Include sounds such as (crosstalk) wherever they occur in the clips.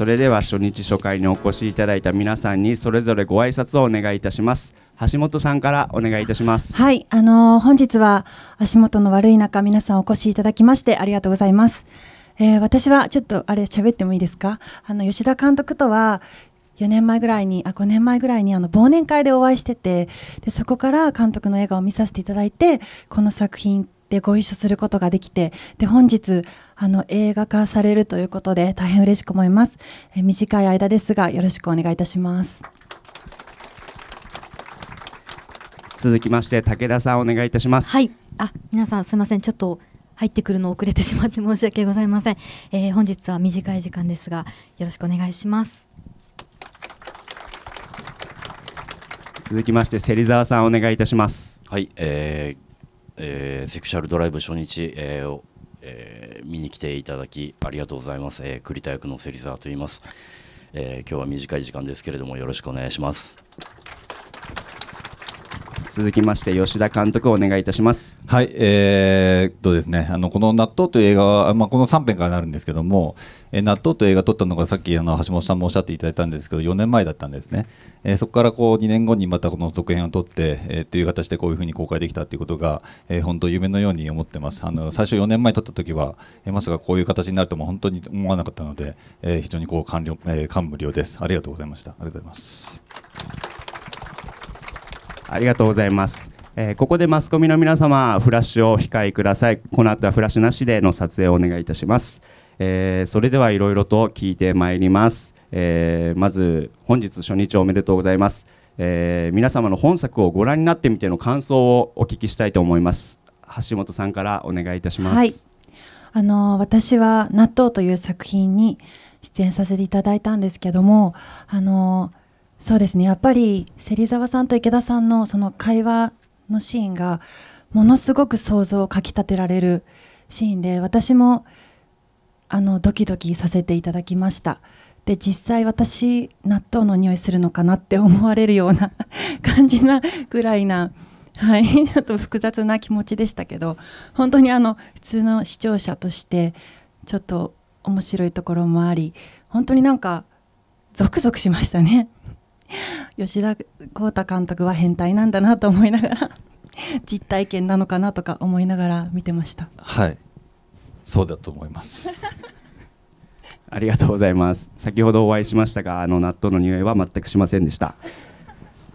それでは初日初回にお越しいただいた皆さんにそれぞれご挨拶をお願いいたします橋本さんからお願いいたしますはいあのー、本日は足元の悪い中皆さんお越しいただきましてありがとうございますえー、私はちょっとあれ喋ってもいいですかあの吉田監督とは4年前ぐらいにあ5年前ぐらいにあの忘年会でお会いしててでそこから監督の映画を見させていただいてこの作品でご一緒することができて、で、本日、あの、映画化されるということで、大変嬉しく思います。え短い間ですが、よろしくお願いいたします。続きまして、武田さん、お願いいたします。はい。あ、皆さん、すみません。ちょっと、入ってくるの遅れてしまって申し訳ございません。えー、本日は短い時間ですが、よろしくお願いします。続きまして芹沢さんお願いいたします。はい、えー、えー、セクシャルドライブ初日、えー、を、えー、見に来ていただきありがとうございます、えー、栗田役の芹沢と言います、えー、今日は短い時間ですけれどもよろしくお願いします。続きまして吉田監督お願いいたしますはい、えー、とですねあのこの納豆という映画は、まあ、この3編からなるんですけども、えー、納豆という映画撮ったのがさっきあの橋本さんもおっしゃっていただいたんですけど4年前だったんですね、えー、そこからこう2年後にまたこの続編を撮って、えー、という形でこういうふうに公開できたということが、えー、本当夢のように思ってますあの最初4年前撮った時は、えー、まさかこういう形になるとも本当に思わなかったので、えー、非常にこう感えー、感無量ですありがとうございましたありがとうございますありがとうございます。えー、ここでマスコミの皆様、フラッシュをお控えください。この後はフラッシュなしでの撮影をお願いいたします。えー、それではいろいろと聞いてまいります。えー、まず本日初日おめでとうございます、えー、皆様の本作をご覧になってみての感想をお聞きしたいと思います橋本さんからお願いいたします、はい、あの私は納豆という作品に出演させていただいたんですけどもあのそうですねやっぱり芹沢さんと池田さんのその会話のシーンがものすごく想像をかき立てられるシーンで私もあのドキドキさせていただきましたで実際私納豆の匂いするのかなって思われるような感じなぐらいな、(laughs) はい、ちょっと複雑な気持ちでしたけど本当にあの普通の視聴者としてちょっと面白いところもあり本当になんかゾクゾクしましたね。吉田浩太監督は変態なんだなと思いながら (laughs) 実体験なのかなとか思いながら見てましたはいそうだと思います (laughs) ありがとうございます先ほどお会いしましたがあの納豆の匂いは全くしませんでした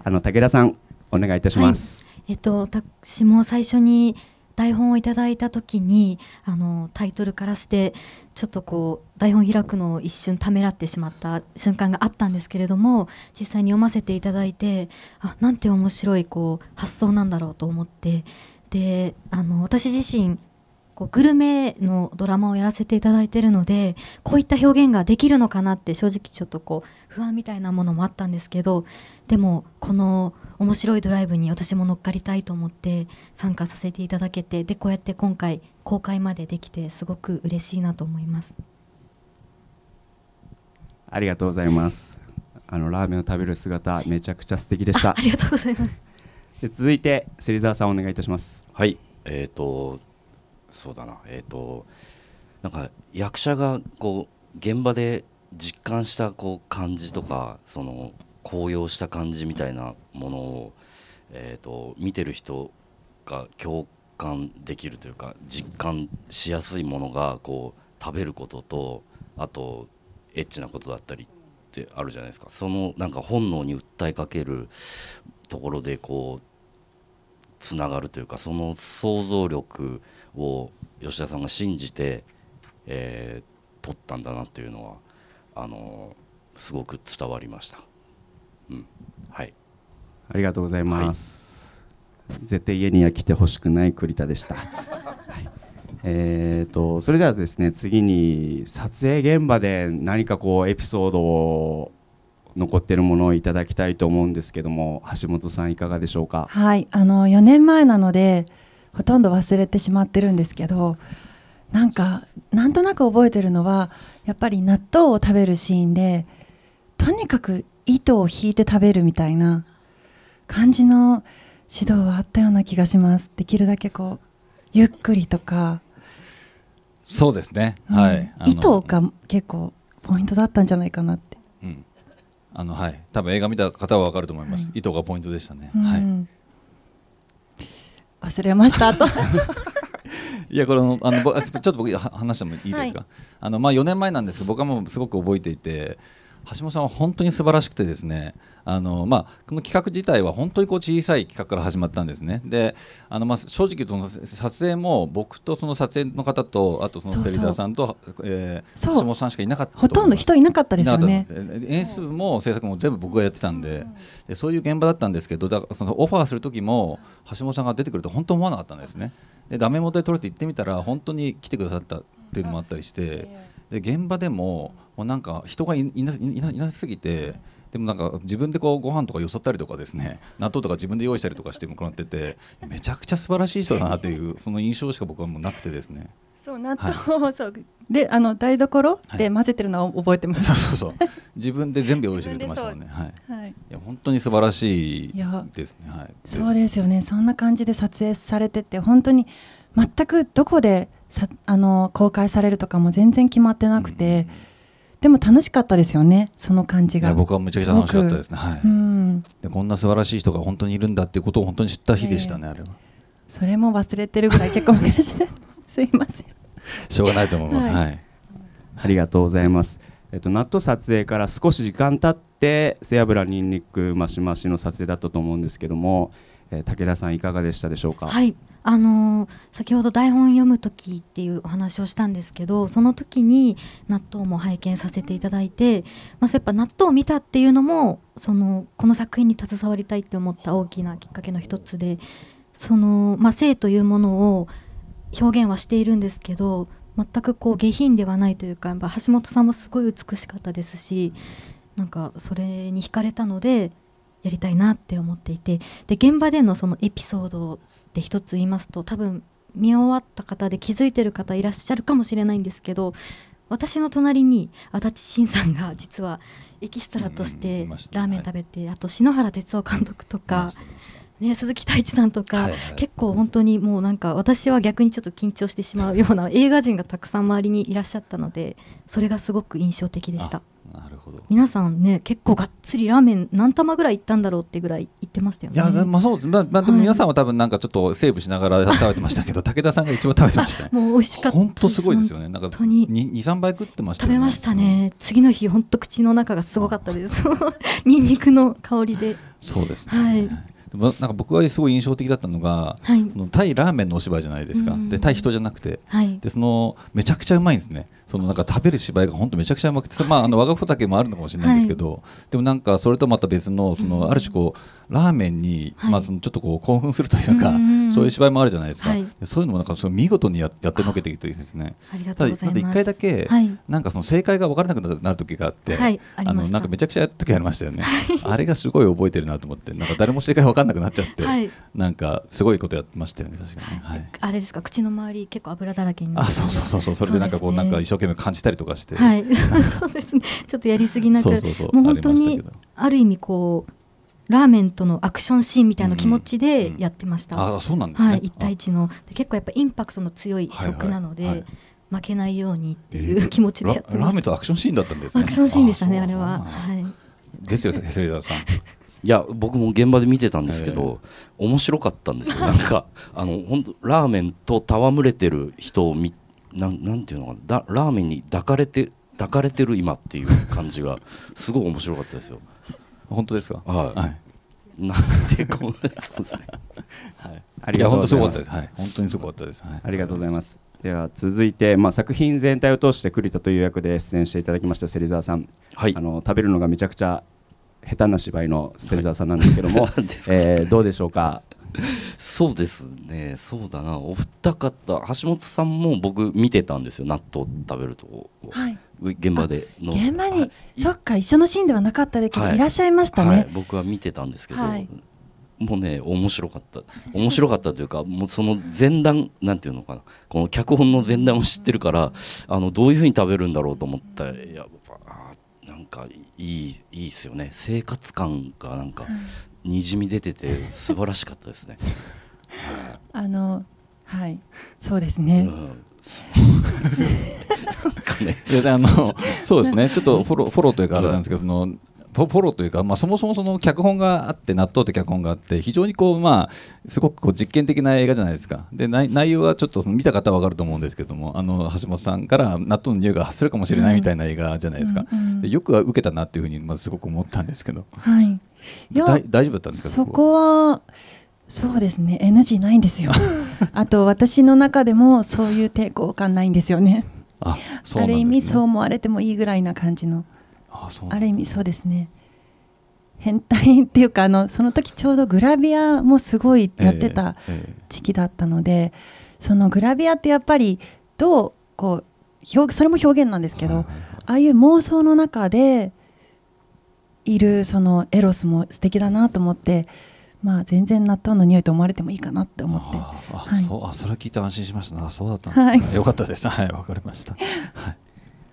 あの武田さんお願いいたします、はい、えっと私も最初に台本をいただいた時にあのタイトルからしてちょっとこう台本開くのを一瞬ためらってしまった瞬間があったんですけれども実際に読ませていただいてあなんて面白いこう発想なんだろうと思ってであの私自身こうグルメのドラマをやらせていただいているのでこういった表現ができるのかなって正直ちょっとこう不安みたいなものもあったんですけどでもこの面白いドライブに私も乗っかりたいと思って参加させていただけてでこうやって今回公開までできてすごく嬉しいなと思いますありがとうございますあのラーメンを食べる姿めちゃくちゃ素敵でしたありがとうございますで続いて芹沢さんお願いいたしますはいえっ、ー、とそうだなえっ、ー、となんか役者がこう現場で実感したこう感じとかその高揚した感じみたいなものを、えーと、と見てる人が共感できるというか実感しやすいものがこう食べることとあとエッチなことだったりってあるじゃないですかそのなんか本能に訴えかけるところでこうつながるというかその想像力を吉田さんが信じて、えー、撮ったんだなっていうのはあのすごく伝わりました、うんはい、ありがとうございます、はい、絶対家には来てほしくない栗田でした、はいえーと、それではですね次に撮影現場で何かこうエピソードを残ってるものをいただきたいと思うんですけども橋本さんいかがでしょうかはいあの4年前なのでほとんど忘れてしまってるんですけどなんかなんとなく覚えてるのはやっぱり納豆を食べるシーンでとにかく糸を引いて食べるみたいな感じの指導はあったような気がしますできるだけこうゆっくりとかそうですね、うん、はい糸が結構ポイントだったんじゃないかなって、ん、あのはい多分映画見た方は分かると思います、はい、糸がポイントでしたね、うん、はい忘れましたと (laughs) いやこれあのちょっと僕話してもいいですか、はい、あのまあ4年前なんですけど僕はもうすごく覚えていて橋本さんは本当に素晴らしくてですねあの、まあ、この企画自体は本当にこう小さい企画から始まったんですねであの、まあ、正直その撮影も僕とその撮影の方とあとその芹沢さんとそえー、橋本さんしかいなかったほとんど人いなかったですよね演出も制作も全部僕がやってたんででそういう現場だったんですけどだからそのオファーする時も橋本さんが出てくると本当思わなかったんですねでダメ元でとりあえず行ってみたら本当に来てくださったっていうのもあったりして。で現場でももうなんか人がいないいななすぎてでもなんか自分でこうご飯とかよそったりとかですね (laughs) 納豆とか自分で用意したりとかしてもらっててめちゃくちゃ素晴らしい人だなというその印象しか僕はもうなくてですね。そう納豆を、(laughs) そうであの台所で混ぜてるのは覚えてます、はい、そうそうそう自分で全部用意してくれてましたもんねはい、はい、いや本当に素晴らしいですねはいそうですよねそんな感じで撮影されてて本当に全くどこでさあの公開されるとかも全然決まってなくて、うん、でも楽しかったですよねその感じが僕はめちゃくちゃ楽しかったですねはい、うん、でこんな素晴らしい人が本当にいるんだっていうことを本当に知った日でしたね、えー、あれはそれも忘れてるぐらい結構昔すいませんしょうがないと思います、はい、はい、ありがとうございますえっと、納豆撮影から少し時間経って背脂にんにくマシマシの撮影だったと思うんですけども、えー、武田さんいかがでしたでしょうか。はいあのー、先ほど台本読む時っていうお話をしたんですけどその時に納豆も拝見させていただいて、まあ、やっぱ納豆を見たっていうのもそのこの作品に携わりたいって思った大きなきっかけの一つでその、まあ、性というものを表現はしているんですけど全くこう下品ではないというかやっぱ橋本さんもすごい美しかったですしなんかそれに惹かれたのでやりたいなって思っていてで現場でのそのエピソードで一つ言いますと多分見終わった方で気づいてる方いらっしゃるかもしれないんですけど私の隣に足立慎さんが実はエキストラとしてラーメン食べて、あと篠原哲夫監督とか、ね、鈴木太一さんとか、結構本当にもうなんか私は逆にちょっと緊張してしまうような映画人がたくさん周りにいらっしゃったのでそれがすごく印象的でした。なるほど皆さんね結構がっつりラーメン何玉ぐらいいったんだろうってぐらいいってましたよねいやまあそうですまあ、まあ、でも皆さんは多分なんかちょっとセーブしながら (laughs) 食べてましたけど武田さんが一番食べてました (laughs) もう美味しかった本当すごいですよねなんか23倍食ってました、ね、食べましたね、うん、次の日本当口の中がすごかったですニンニクの香りでそうですね、はいなんか僕はすごい印象的だったのが、はい、その対ラーメンのお芝居じゃないですか、うん、で対人じゃなくて、はい、でそのめちゃくちゃうまいんですねそのなんか食べる芝居が本当めちゃくちゃうまくて、まあ、あの我がけもあるのかもしれないんですけど、はい、でもなんかそれとまた別のそのある種こうラーメンに、まあ、そのちょっとこう興奮するというか、そういう芝居もあるじゃないですか、はい、そういうのもなんかその見事にややってのけてきてですねただなんで1回だけ、なんかその正解が分からなくなる時があって、はい、あのなんかめちゃくちゃやった時ありましたよね、あれがすごい覚えてるなと思ってなんか誰も正解分からなくなっちゃって、なんかすごいことやってましたよね確かに、あれですか口の周り結構油だらけになってあそうそうそうそうそれでなんかこう、なんか一緒生懸命感じたりとかして、はい、(laughs) そうですねちょっとやりすぎなくもう本当にある意味こうラーメンとのアクションシーンみたいな気持ちでやってました、うんうん、あそうなんですね、はい、1対1の結構やっぱインパクトの強い食なので、はいはいはい負けないようにっていう気持ちでやって、えー、ラーメンとアクションシーンだったんです、ね、アクションシーンでしたねあれは、はい、ですよセリダさんいや僕も現場で見てたんですけど、えー、面白かったんですよなんかあの本当ラーメンと戯れてる人を見てなんなんていうのかなラーメンに抱かれて抱かれてる今っていう感じが (laughs) すごい面白かったですよ。本当ですか。はい。はい、なんてこうですね。(laughs) はい。ありがとうございます。はい。本当にすごかったです。ありがとうございます。では続いて、まあ、作品全体を通して栗田という役で出演していただきました芹沢さん、はい、あの食べるのがめちゃくちゃ下手な芝居の芹沢さんなんですけども、は (laughs) い、えー、どうでしょうかそうですねそうだなお二方橋本さんも僕見てたんですよ納豆食べるとこ、はい、現場での現場に、そっか一緒のシーンではなかっただけど、はい、いらっしゃいましたね、はい、僕は見てたんですけど、もうね面白かったです面白かったというか (laughs) もうその前段なんていうのかなこの脚本の前段を知ってるから、あのどういうふうに食べるんだろうと思ったらやっぱなんかいいいいですよね生活感がなんか、にじみ出てて素晴らしかったですね。(laughs) あのはいそうですね。あのそうですねちょっとフォローフォローというかあれなんですけどそのフォローというか、まあ、そもそもその脚本があって納豆って脚本があって非常にこう、まあ、すごくこう実験的な映画じゃないですかで内容はちょっと見た方は分かると思うんですけどもあの橋本さんから納豆の匂いが発するかもしれないみたいな映画じゃないですか、うんうんうん、よくは受けたなっていうふうに、まあ、すごく思ったんですけど。はい大丈夫だったんですかそこはそうですね NG ないんですよ (laughs) あと私の中でもそういう抵抗感ないんですよねあ、ね、ある意味そう思われてもいいぐらいな感じのあそう、ね、ある意味そうですね変態っていうかあのその時ちょうどグラビアもすごいやってた時期だったので、えーえー、そのグラビアってやっぱりどうこう表それも表現なんですけど、はいはいはい、ああいう妄想の中でいるそのエロスも素敵だなと思ってまあ、全然納豆の匂いと思われてもいいかなって思って。あ、はい、そう、あ、それ聞いて安心しました。そうだったんですね、ね、はい、(laughs) よかったです。はい、わかりました。(laughs) はい。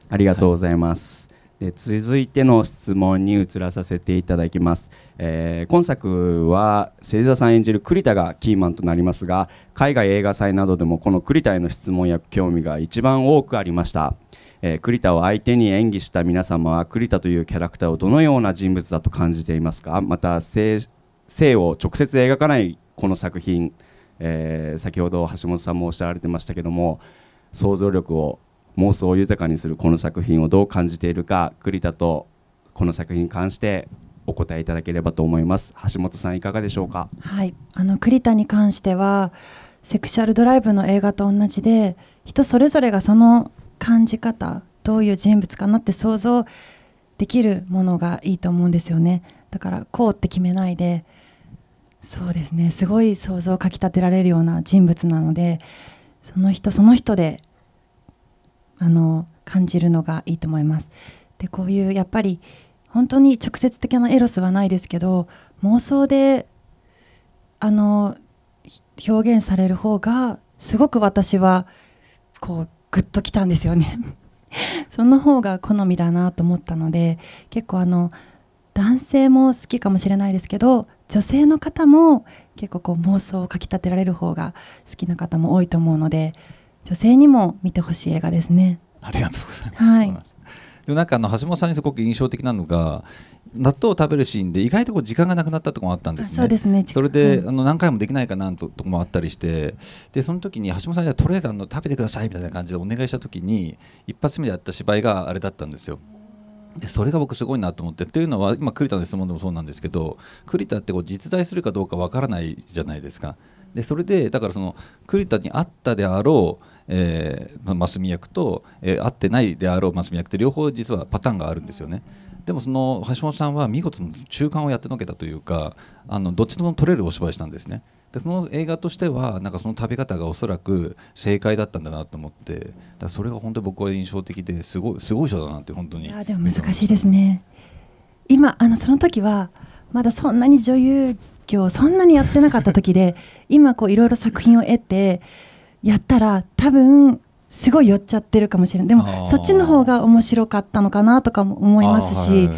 ありがとうございます。で続いての質問に移らさせていただきます、えー、今作は芹沢さん演じる栗田がキーマンとなりますが海外映画祭などでもこの栗田への質問や興味が一番多くありましたえー、栗田を相手に演技した皆様は栗田というキャラクターをどのような人物だと感じていますかまた性性を直接描かないこの作品、えー、先ほど橋本さんもおっしゃられてましたけども想像力を妄想を豊かにするこの作品をどう感じているか栗田とこの作品に関してお答えいただければと思います橋本さんいかがでしょうかはいあの栗田に関してはセクシャルドライブの映画と同じで人それぞれがその感じ方どういう人物かなって想像できるものがいいと思うんですよねだからこうって決めないでそうですねすごい想像をかきたてられるような人物なのでその人その人であの感じるのがいいと思います。でこういうやっぱり本当に直接的なエロスはないですけど妄想であの表現される方がすごく私はこうグッときたんですよねその方が好みだなと思ったので結構あの男性も好きかもしれないですけど女性の方も結構こう妄想をかきたてられる方が好きな方も多いと思うので女性にも見てほしい映画ですね。ありがとうございます、はい、でもなんかあの橋本さんにすごく印象的なのが納豆を食べるシーンで意外とこう時間がなくなったとこもあったんですね。そうですね。それで、あの何回もできないかなととこもあったりして、でその時に橋本さんにとりあえずあの食べてくださいみたいな感じでお願いした時に一発目でやった芝居があれだったんですよ。でそれが僕すごいなと思ってというのは今栗田の質問でもそうなんですけど栗田ってこう実在するかどうかわからないじゃないですか。でそれでだからその栗田にあったであろう、えー、マスミ役と、えー、合ってないであろうマスミ役って両方実はパターンがあるんですよね。でもその橋本さんは見事に中間をやってのけたというかあのどっちとも取れるお芝居したんですねでその映画としてはなんかその食べ方がおそらく正解だったんだなと思ってだそれが本当に僕は印象的ですごいすごい人だなって本当にいやでも難しいですね今あのその時はまだそんなに女優業そんなにやってなかった時で今こういろいろ作品を得てやったら多分すごい寄っちゃってるかもしれないでもそっちの方が面白かったのかなとかも思いますし、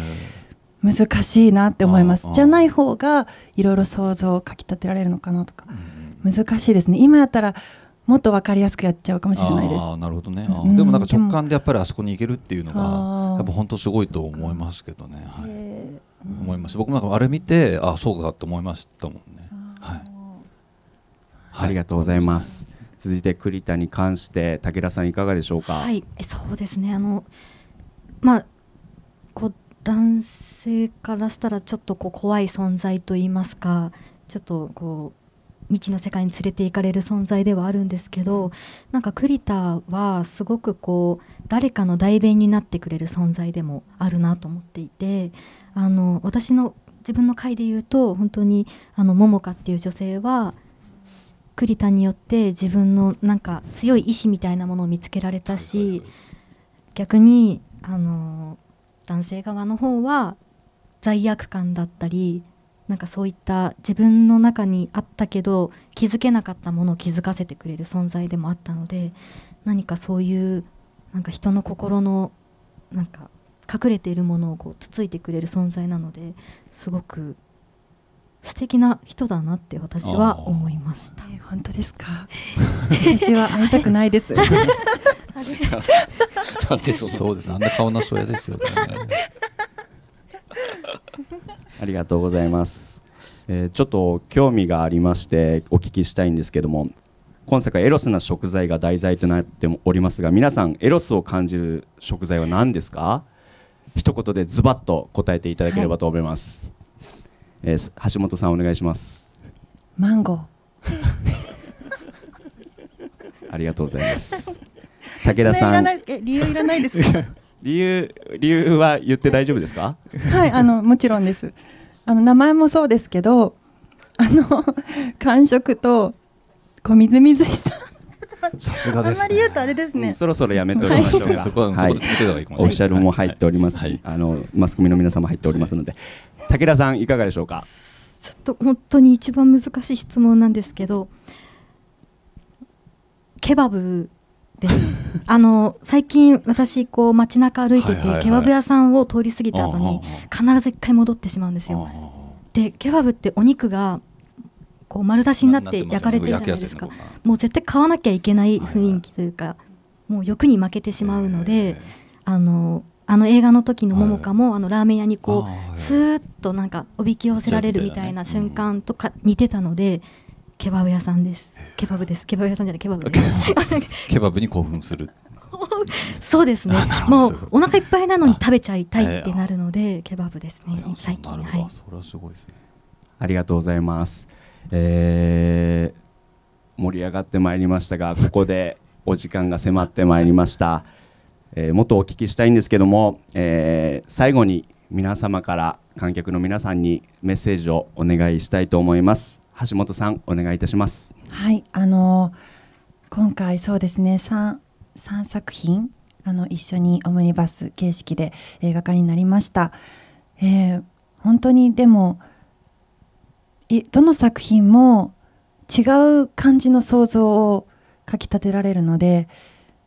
難しいなって思いますじゃない方がいろいろ想像をかきたてられるのかなとか、難しいですね今やったらもっと分かりやすくやっちゃうかもしれないです。なるほどね、でもなんか直感でやっぱりあそこに行けるっていうのがやっぱ本当すごいと思いますけどね、はいうん、思います僕もなんかあれ見てあそうかと思いましたもんね。はい、はい、ありがとうございます。続いて栗田に関して武田さんいかがでしょうか。はい、そうですねあのまあこう男性からしたらちょっとこう怖い存在といいますかちょっとこう未知の世界に連れて行かれる存在ではあるんですけどなんか栗田はすごくこう誰かの代弁になってくれる存在でもあるなと思っていてあの私の自分の回で言うと本当にあの桃佳っていう女性はクリタによって自分のなんか強い意志みたいなものを見つけられたし、逆にあの男性側の方は罪悪感だったりなんかそういった自分の中にあったけど気づけなかったものを気づかせてくれる存在でもあったので何かそういうなんか人の心のなんか隠れているものをこうつついてくれる存在なのですごく素敵な人だなって私は思いました。えー、本当ですか。(laughs) 私は会いたくないです。(laughs) なんでそうです。あんな顔な人嫌ですよ、ね、(laughs) ありがとうございます。えー、ちょっと興味がありましてお聞きしたいんですけども、今作はエロスな食材が題材となっておりますが、皆さんエロスを感じる食材は何ですか？一言でズバッと答えていただければと思います。はいえー、橋本さんお願いしますマンゴー (laughs) ありがとうございます武田さん理由いらないですか (laughs) 理由理由は言って大丈夫ですかはいあのもちろんですあの名前もそうですけどあの感触とこうみずみずしささすがです、ね、あんまり言うとあれですね、うん、そろそろやめておきましょうかそこは、はい、オフィシャルも入っております、はい、あのマスコミの皆様入っておりますので、武田さんいかがでしょうかちょっと本当に一番難しい質問なんですけどケバブです (laughs) あの最近私こう街中歩いてて、はいはい、ケバブ屋さんを通り過ぎた後に必ず一回戻ってしまうんですよでケバブってお肉がこう丸出しになって焼かれてるじゃないですかもう絶対買わなきゃいけない雰囲気というか、もう欲に負けてしまうので、あのあの映画の時の桃香も、あのラーメン屋にこうスーッとなんかおびき寄せられるみたいな瞬間とか似てたので。ケバブ屋さんです。ケバブです。ケバブ屋さんじゃない、ケバブ。(laughs) ケバブに興奮する。(laughs) そうですね。もうお腹いっぱいなのに食べちゃいたいってなるので、ケバブですね。最近。はい。それはすごいですね。ありがとうございます。えー、盛り上がってまいりましたがここでお時間が迫ってまいりました、えー、もっとお聞きしたいんですけども、えー、最後に皆様から観客の皆さんにメッセージをお願いしたいと思います橋本さんお願いいたしますはいあの今回そうですね 3, 3作品あの一緒にオムニバス形式で映画化になりました、えー、本当にでもどの作品も違う感じの想像をかきたてられるので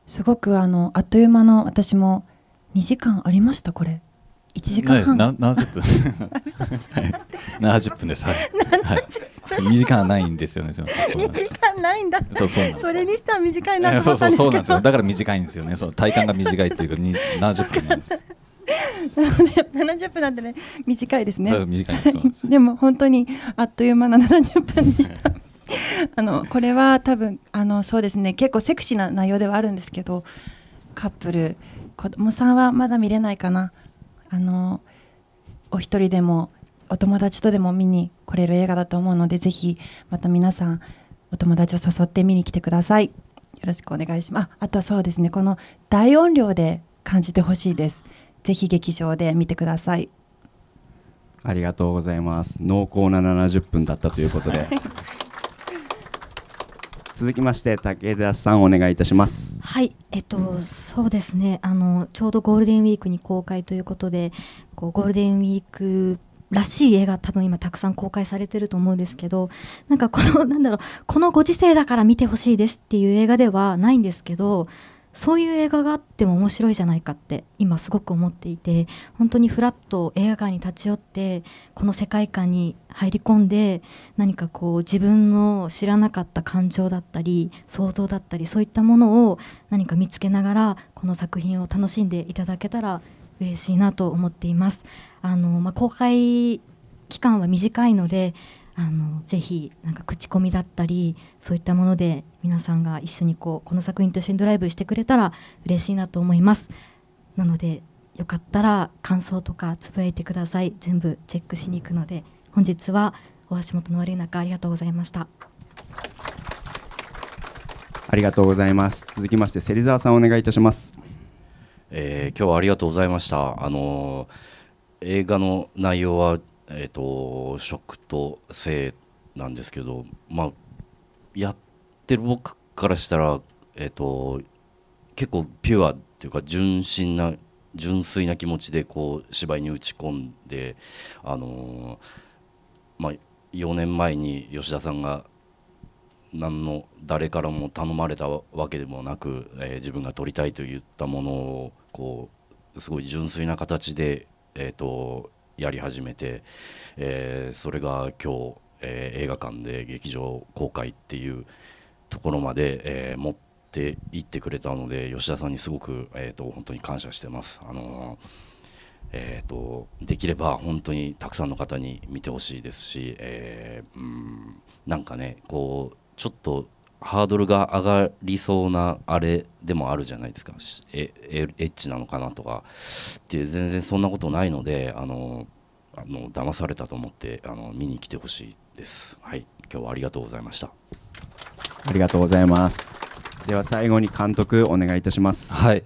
すごくあのあっという間の私も2時間ありましたこれ1時間半な70分です (laughs) はい、分ですはい、は2時間ないんですよね。そ2時間ないんだ。そうそうそれにしては短いなそうそうそうなんですよ。だから短いんですよね。そう体感が短いっていうか、七十分なんです。(laughs) なので70分なんてね短いですね短いですでも本当にあっという間な70分でしたあのこれは多分あのそうですね結構セクシーな内容ではあるんですけどカップル子供さんはまだ見れないかなあのお一人でもお友達とでも見に来れる映画だと思うのでぜひまた皆さんお友達を誘って見に来てくださいよろしくお願いしますあとそうですねこの大音量で感じてほしいですぜひ劇場で見てくださいありがとうございます濃厚な70分だったということで (laughs) 続きまして武田さんお願いいたしますはいえっと、そうですねあのちょうどゴールデンウィークに公開ということでこうゴールデンウィークらしい映画多分今たくさん公開されてると思うんですけどなんかこのなんだろうこのご時世だから見てほしいですっていう映画ではないんですけどそういう映画があっても面白いじゃないかって今すごく思っていて本当にフラッと映画館に立ち寄ってこの世界観に入り込んで何かこう自分の知らなかった感情だったり想像だったりそういったものを何か見つけながらこの作品を楽しんでいただけたら嬉しいなと思っています。あのまあ、公開期間は短いのであのぜひなんか口コミだったりそういったもので皆さんが一緒にこうこの作品と一緒にドライブしてくれたら嬉しいなと思いますなのでよかったら感想とかつぶやいてください全部チェックしに行くので本日はお足元の悪い中ありがとうございましたありがとうございます続きまして芹沢さんお願いいたします、えー、今日はありがとうございましたあのー、映画の内容はえーと、食と性なんですけど、まあ、やってる僕からしたら、えーと、結構ピュアっていうか純真な純粋な気持ちでこう芝居に打ち込んで、あのー、まあ、4年前に吉田さんが何の誰からも頼まれたわけでもなく、えー、自分が撮りたいと言ったものをこうすごい純粋な形で、えーとやり始めて、えー、それが今日、えー、映画館で劇場公開っていうところまで、えー、持っていってくれたので吉田さんにすごく、えーと、本当に感謝してます。あのえーと、とできれば本当にたくさんの方に見てほしいですし、えー、うんなんかねこうちょっとハードルが上がりそうなあれでもあるじゃないですかえエッチなのかなとかって全然そんなことないのであのあの騙されたと思ってあの見に来てほしいですはい今日はありがとうございましたありがとうございますでは最後に監督お願いいたしますはい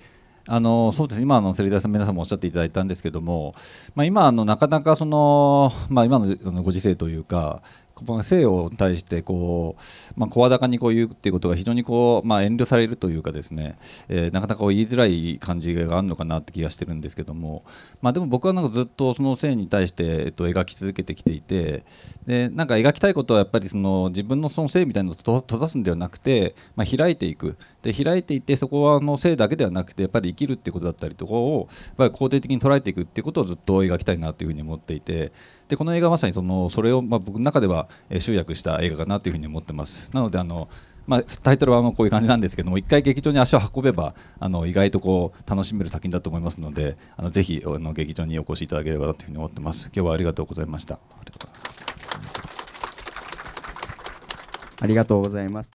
あのそうですね今あの芹沢さん皆さんもおっしゃっていただいたんですけども、まあ、今あのなかなかその、まあ、今のご時世というかこの西洋に対してこう、まあ、声高にこう言うっていうことが非常にこう、まあ、遠慮されるというかですね、えー、なかなかこう言いづらい感じがあるのかなって気がしてるんですけども、まあ、でも僕はなんかずっとその性に対して、えっと、描き続けてきていてでなんか描きたいことはやっぱりその自分のその性みたいなのを閉ざすんではなくて、まあ、開いていくで開いていってそこはあの性だけではなくてやっぱり生きるっていうことだったりとかをやっぱり肯定的に捉えていくっていうことをずっと描きたいなというふうに思っていて。でこの映画はまさにそのそれをまあ僕の中では集約した映画かなというふうに思ってますなのであのまあ、タイトルはこういう感じなんですけども一回劇場に足を運べばあの意外とこう楽しめる作品だと思いますのであのぜひあの劇場にお越しいただければなというふうに思ってます今日はありがとうございましたありがとうございます